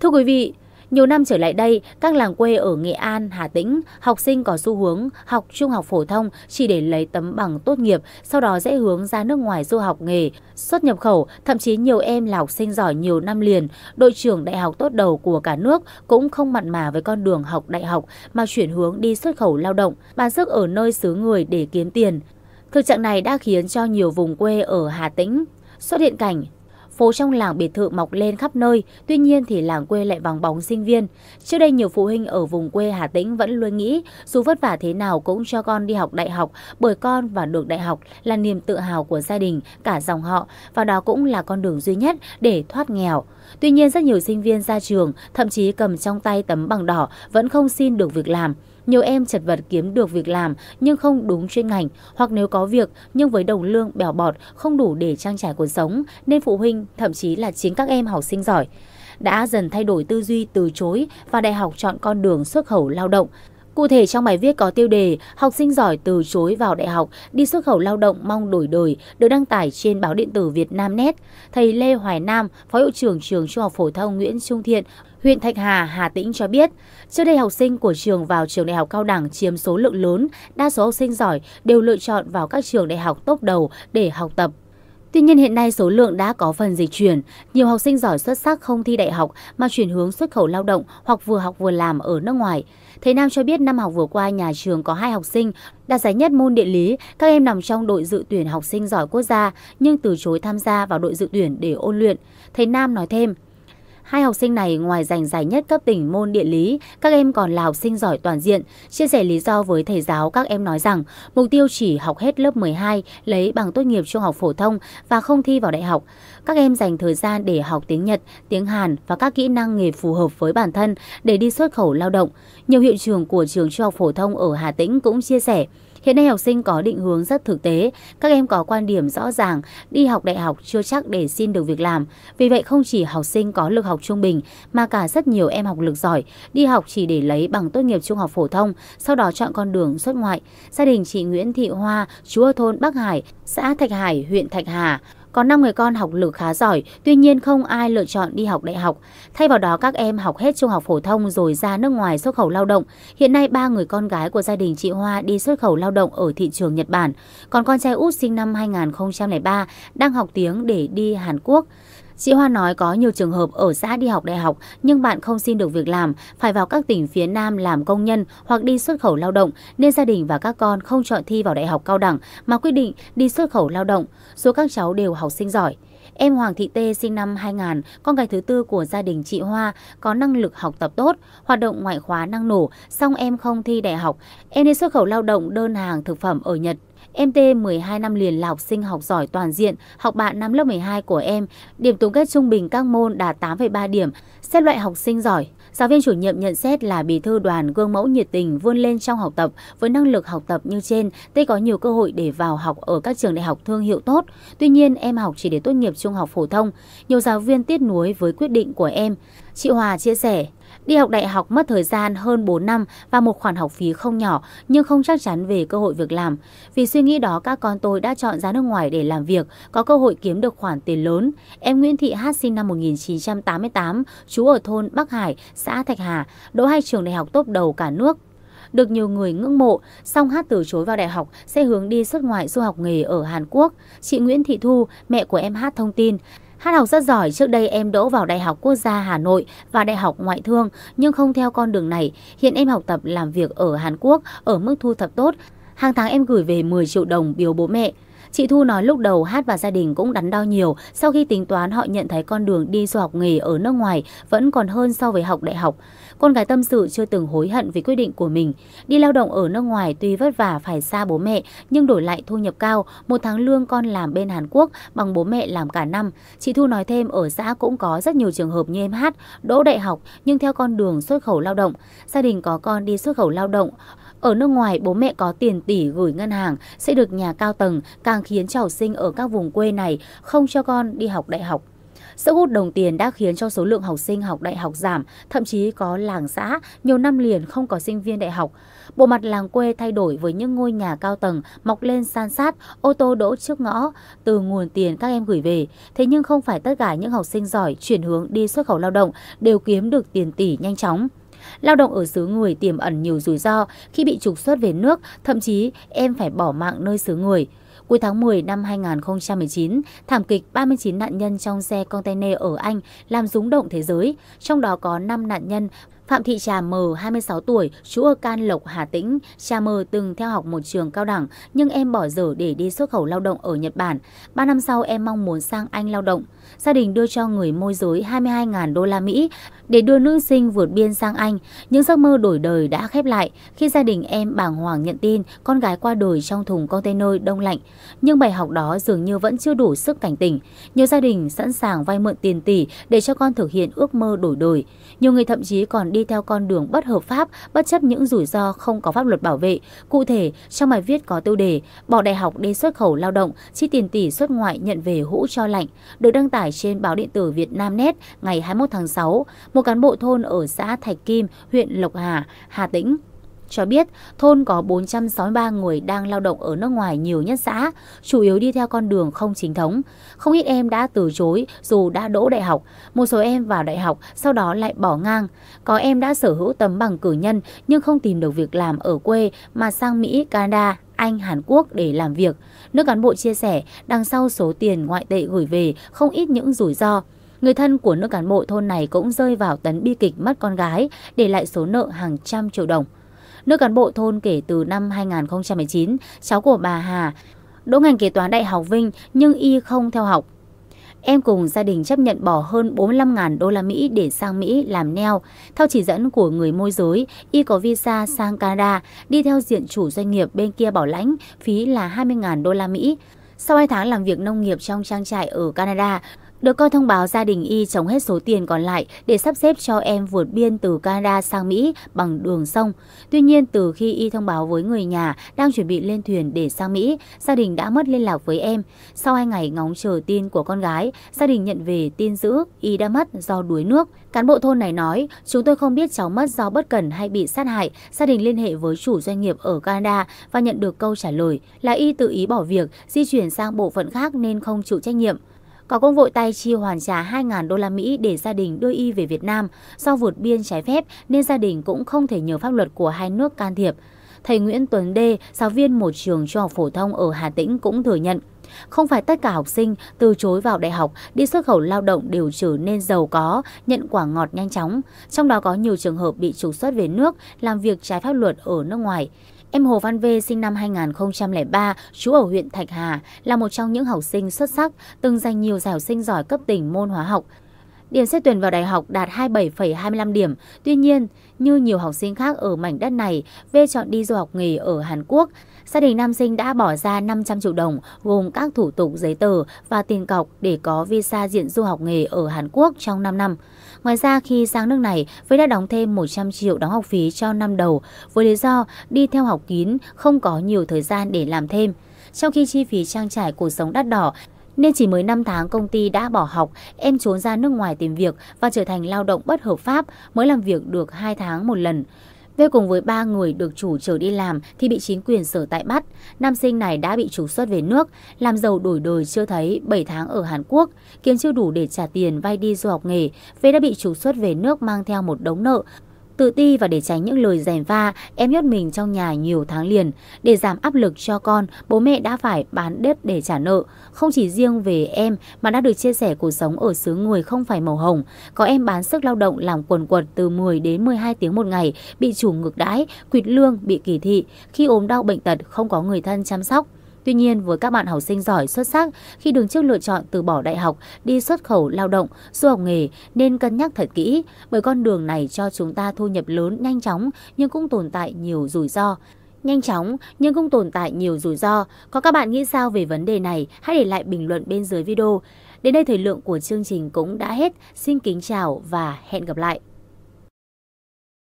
Thưa quý vị, nhiều năm trở lại đây, các làng quê ở Nghệ An, Hà Tĩnh, học sinh có xu hướng học trung học phổ thông chỉ để lấy tấm bằng tốt nghiệp, sau đó dễ hướng ra nước ngoài du học nghề, xuất nhập khẩu, thậm chí nhiều em là học sinh giỏi nhiều năm liền, đội trưởng đại học tốt đầu của cả nước cũng không mặn mà với con đường học đại học mà chuyển hướng đi xuất khẩu lao động, bán sức ở nơi xứ người để kiếm tiền. Thực trạng này đã khiến cho nhiều vùng quê ở Hà Tĩnh xuất hiện cảnh phố trong làng biệt thự mọc lên khắp nơi, tuy nhiên thì làng quê lại vắng bóng sinh viên. Trước đây nhiều phụ huynh ở vùng quê Hà Tĩnh vẫn luôn nghĩ dù vất vả thế nào cũng cho con đi học đại học, bởi con và được đại học là niềm tự hào của gia đình, cả dòng họ và đó cũng là con đường duy nhất để thoát nghèo. Tuy nhiên rất nhiều sinh viên ra trường, thậm chí cầm trong tay tấm bằng đỏ vẫn không xin được việc làm. Nhiều em chật vật kiếm được việc làm nhưng không đúng chuyên ngành hoặc nếu có việc nhưng với đồng lương bèo bọt không đủ để trang trải cuộc sống nên phụ huynh thậm chí là chính các em học sinh giỏi đã dần thay đổi tư duy từ chối và đại học chọn con đường xuất khẩu lao động. Cụ thể trong bài viết có tiêu đề Học sinh giỏi từ chối vào đại học, đi xuất khẩu lao động mong đổi đời được đăng tải trên báo điện tử Việt Nam Net. Thầy Lê Hoài Nam, Phó hiệu trưởng trường Trung học phổ thông Nguyễn Trung Thiện huyện Thạch Hà, Hà Tĩnh cho biết, trước đây học sinh của trường vào trường đại học cao đẳng chiếm số lượng lớn, đa số học sinh giỏi đều lựa chọn vào các trường đại học tốt đầu để học tập. Tuy nhiên hiện nay số lượng đã có phần dịch chuyển, nhiều học sinh giỏi xuất sắc không thi đại học mà chuyển hướng xuất khẩu lao động hoặc vừa học vừa làm ở nước ngoài. Thầy Nam cho biết năm học vừa qua nhà trường có hai học sinh đạt giải nhất môn địa lý, các em nằm trong đội dự tuyển học sinh giỏi quốc gia nhưng từ chối tham gia vào đội dự tuyển để ôn luyện. Thầy Nam nói thêm, Hai học sinh này ngoài giành giải nhất cấp tỉnh môn địa lý, các em còn là học sinh giỏi toàn diện. Chia sẻ lý do với thầy giáo, các em nói rằng mục tiêu chỉ học hết lớp 12, lấy bằng tốt nghiệp trung học phổ thông và không thi vào đại học. Các em dành thời gian để học tiếng Nhật, tiếng Hàn và các kỹ năng nghề phù hợp với bản thân để đi xuất khẩu lao động. Nhiều hiệu trường của trường trung học phổ thông ở Hà Tĩnh cũng chia sẻ Hiện nay học sinh có định hướng rất thực tế, các em có quan điểm rõ ràng, đi học đại học chưa chắc để xin được việc làm. Vì vậy không chỉ học sinh có lực học trung bình mà cả rất nhiều em học lực giỏi, đi học chỉ để lấy bằng tốt nghiệp trung học phổ thông, sau đó chọn con đường xuất ngoại. Gia đình chị Nguyễn Thị Hoa, chú ở thôn Bắc Hải, xã Thạch Hải, huyện Thạch Hà có 5 người con học lực khá giỏi, tuy nhiên không ai lựa chọn đi học đại học. Thay vào đó các em học hết trung học phổ thông rồi ra nước ngoài xuất khẩu lao động. Hiện nay ba người con gái của gia đình chị Hoa đi xuất khẩu lao động ở thị trường Nhật Bản. Còn con trai út sinh năm 2003 đang học tiếng để đi Hàn Quốc. Chị Hoa nói có nhiều trường hợp ở xã đi học đại học nhưng bạn không xin được việc làm, phải vào các tỉnh phía Nam làm công nhân hoặc đi xuất khẩu lao động nên gia đình và các con không chọn thi vào đại học cao đẳng mà quyết định đi xuất khẩu lao động. Số các cháu đều học sinh giỏi. Em Hoàng Thị Tê sinh năm 2000, con gái thứ tư của gia đình chị Hoa, có năng lực học tập tốt, hoạt động ngoại khóa năng nổ, song em không thi đại học. Em đi xuất khẩu lao động đơn hàng thực phẩm ở Nhật Em T 12 năm liền là học sinh học giỏi toàn diện, học bạ năm lớp 12 của em, điểm tổng kết trung bình các môn đạt 8,3 điểm, xếp loại học sinh giỏi. Giáo viên chủ nhiệm nhận xét là bí thư đoàn gương mẫu nhiệt tình vươn lên trong học tập với năng lực học tập như trên, T có nhiều cơ hội để vào học ở các trường đại học thương hiệu tốt. Tuy nhiên em học chỉ để tốt nghiệp trung học phổ thông. Nhiều giáo viên tiếc nuối với quyết định của em. Chị Hòa chia sẻ, Đi học đại học mất thời gian hơn 4 năm và một khoản học phí không nhỏ nhưng không chắc chắn về cơ hội việc làm. Vì suy nghĩ đó các con tôi đã chọn ra nước ngoài để làm việc, có cơ hội kiếm được khoản tiền lớn. Em Nguyễn Thị Hát sinh năm 1988, chú ở thôn Bắc Hải, xã Thạch Hà, đỗ hai trường đại học tốt đầu cả nước được nhiều người ngưỡng mộ, song hát từ chối vào đại học sẽ hướng đi xuất ngoại du học nghề ở Hàn Quốc. Chị Nguyễn Thị Thu, mẹ của em hát thông tin, Hát học rất giỏi, trước đây em đỗ vào Đại học Quốc gia Hà Nội và Đại học Ngoại thương nhưng không theo con đường này. Hiện em học tập làm việc ở Hàn Quốc ở mức thu thập tốt. Hàng tháng em gửi về 10 triệu đồng biếu bố mẹ. Chị Thu nói lúc đầu Hát và gia đình cũng đắn đo nhiều, sau khi tính toán họ nhận thấy con đường đi du học nghề ở nước ngoài vẫn còn hơn so với học đại học. Con gái tâm sự chưa từng hối hận vì quyết định của mình. Đi lao động ở nước ngoài tuy vất vả phải xa bố mẹ nhưng đổi lại thu nhập cao, một tháng lương con làm bên Hàn Quốc bằng bố mẹ làm cả năm. Chị Thu nói thêm ở xã cũng có rất nhiều trường hợp như em Hát, đỗ đại học nhưng theo con đường xuất khẩu lao động. Gia đình có con đi xuất khẩu lao động. Ở nước ngoài bố mẹ có tiền tỷ gửi ngân hàng sẽ được nhà cao tầng càng càng khiến cho học sinh ở các vùng quê này không cho con đi học đại học. Sự hút đồng tiền đã khiến cho số lượng học sinh học đại học giảm, thậm chí có làng xã nhiều năm liền không có sinh viên đại học. Bộ mặt làng quê thay đổi với những ngôi nhà cao tầng mọc lên san sát, ô tô đỗ trước ngõ từ nguồn tiền các em gửi về. Thế nhưng không phải tất cả những học sinh giỏi chuyển hướng đi xuất khẩu lao động đều kiếm được tiền tỷ nhanh chóng. Lao động ở xứ người tiềm ẩn nhiều rủi ro khi bị trục xuất về nước, thậm chí em phải bỏ mạng nơi xứ người. Cuối tháng 10 năm 2019, thảm kịch 39 nạn nhân trong xe container ở Anh làm rúng động thế giới, trong đó có 5 nạn nhân Phạm Thị Trà Mờ, 26 tuổi, trú ở Can Lộc, Hà Tĩnh. Trà Mờ từng theo học một trường cao đẳng, nhưng em bỏ dở để đi xuất khẩu lao động ở Nhật Bản. 3 năm sau em mong muốn sang Anh lao động. Gia đình đưa cho người môi giới 22.000 đô la Mỹ để đưa nữ sinh vượt biên sang Anh. Những giấc mơ đổi đời đã khép lại khi gia đình em bàng hoàng nhận tin con gái qua đời trong thùng container đông lạnh. Nhưng bài học đó dường như vẫn chưa đủ sức cảnh tỉnh. Nhiều gia đình sẵn sàng vay mượn tiền tỷ để cho con thực hiện ước mơ đổi đời. Nhiều người thậm chí còn đi đi theo con đường bất hợp pháp bất chấp những rủi ro không có pháp luật bảo vệ. Cụ thể, trong bài viết có tiêu đề Bỏ đại học đi xuất khẩu lao động, chi tiền tỷ xuất ngoại nhận về hũ cho lạnh được đăng tải trên báo điện tử Việt Nam Net ngày 21 tháng 6. Một cán bộ thôn ở xã Thạch Kim, huyện Lộc Hà, Hà Tĩnh cho biết thôn có 463 người đang lao động ở nước ngoài nhiều nhất xã, chủ yếu đi theo con đường không chính thống. Không ít em đã từ chối dù đã đỗ đại học, một số em vào đại học sau đó lại bỏ ngang. Có em đã sở hữu tấm bằng cử nhân nhưng không tìm được việc làm ở quê mà sang Mỹ, Canada, Anh, Hàn Quốc để làm việc. Nước cán bộ chia sẻ đằng sau số tiền ngoại tệ gửi về không ít những rủi ro. Người thân của nữ cán bộ thôn này cũng rơi vào tấn bi kịch mất con gái, để lại số nợ hàng trăm triệu đồng. Nước cán bộ thôn kể từ năm 2019, cháu của bà Hà đỗ ngành kế toán Đại học Vinh nhưng y không theo học. Em cùng gia đình chấp nhận bỏ hơn 45.000 đô la Mỹ để sang Mỹ làm neo. Theo chỉ dẫn của người môi giới, y có visa sang Canada, đi theo diện chủ doanh nghiệp bên kia bảo lãnh, phí là 20.000 đô la Mỹ. Sau 2 tháng làm việc nông nghiệp trong trang trại ở Canada, được con thông báo gia đình Y chống hết số tiền còn lại để sắp xếp cho em vượt biên từ Canada sang Mỹ bằng đường sông. Tuy nhiên từ khi Y thông báo với người nhà đang chuẩn bị lên thuyền để sang Mỹ, gia đình đã mất liên lạc với em. Sau hai ngày ngóng chờ tin của con gái, gia đình nhận về tin dữ Y đã mất do đuối nước. Cán bộ thôn này nói, chúng tôi không biết cháu mất do bất cẩn hay bị sát hại. Gia đình liên hệ với chủ doanh nghiệp ở Canada và nhận được câu trả lời là Y tự ý bỏ việc, di chuyển sang bộ phận khác nên không chịu trách nhiệm. Có công vội tay chi hoàn trả 2.000 đô la Mỹ để gia đình đưa y về Việt Nam. Do vượt biên trái phép nên gia đình cũng không thể nhờ pháp luật của hai nước can thiệp. Thầy Nguyễn Tuấn Đê, giáo viên một trường trung học phổ thông ở Hà Tĩnh cũng thừa nhận. Không phải tất cả học sinh từ chối vào đại học, đi xuất khẩu lao động đều trở nên giàu có, nhận quả ngọt nhanh chóng. Trong đó có nhiều trường hợp bị trục xuất về nước, làm việc trái pháp luật ở nước ngoài. Em Hồ Văn V sinh năm 2003, trú ở huyện Thạch Hà, là một trong những học sinh xuất sắc, từng giành nhiều giải học sinh giỏi cấp tỉnh môn hóa học, Điểm xét tuyển vào đại học đạt 27,25 điểm. Tuy nhiên, như nhiều học sinh khác ở mảnh đất này, V chọn đi du học nghề ở Hàn Quốc. Gia đình nam sinh đã bỏ ra 500 triệu đồng, gồm các thủ tục giấy tờ và tiền cọc để có visa diện du học nghề ở Hàn Quốc trong 5 năm. Ngoài ra, khi sang nước này, V đã đóng thêm 100 triệu đóng học phí cho năm đầu, với lý do đi theo học kín, không có nhiều thời gian để làm thêm. Trong khi chi phí trang trải cuộc sống đắt đỏ, nên chỉ mới 5 tháng công ty đã bỏ học, em trốn ra nước ngoài tìm việc và trở thành lao động bất hợp pháp mới làm việc được 2 tháng một lần. V cùng với ba người được chủ chở đi làm thì bị chính quyền sở tại bắt. Nam sinh này đã bị trục xuất về nước, làm giàu đổi đời chưa thấy 7 tháng ở Hàn Quốc, kiếm chưa đủ để trả tiền vay đi du học nghề. V đã bị trục xuất về nước mang theo một đống nợ, Tự ti và để tránh những lời rèm va, em nhốt mình trong nhà nhiều tháng liền. Để giảm áp lực cho con, bố mẹ đã phải bán đất để trả nợ. Không chỉ riêng về em mà đã được chia sẻ cuộc sống ở xứ người không phải màu hồng. Có em bán sức lao động làm quần quật từ 10 đến 12 tiếng một ngày, bị chủ ngược đãi, quỵt lương, bị kỳ thị. Khi ốm đau bệnh tật, không có người thân chăm sóc. Tuy nhiên, với các bạn học sinh giỏi xuất sắc khi đứng trước lựa chọn từ bỏ đại học, đi xuất khẩu lao động, du học nghề nên cân nhắc thật kỹ bởi con đường này cho chúng ta thu nhập lớn nhanh chóng nhưng cũng tồn tại nhiều rủi ro nhanh chóng nhưng cũng tồn tại nhiều rủi ro. Có các bạn nghĩ sao về vấn đề này? Hãy để lại bình luận bên dưới video. Đến đây thời lượng của chương trình cũng đã hết. Xin kính chào và hẹn gặp lại.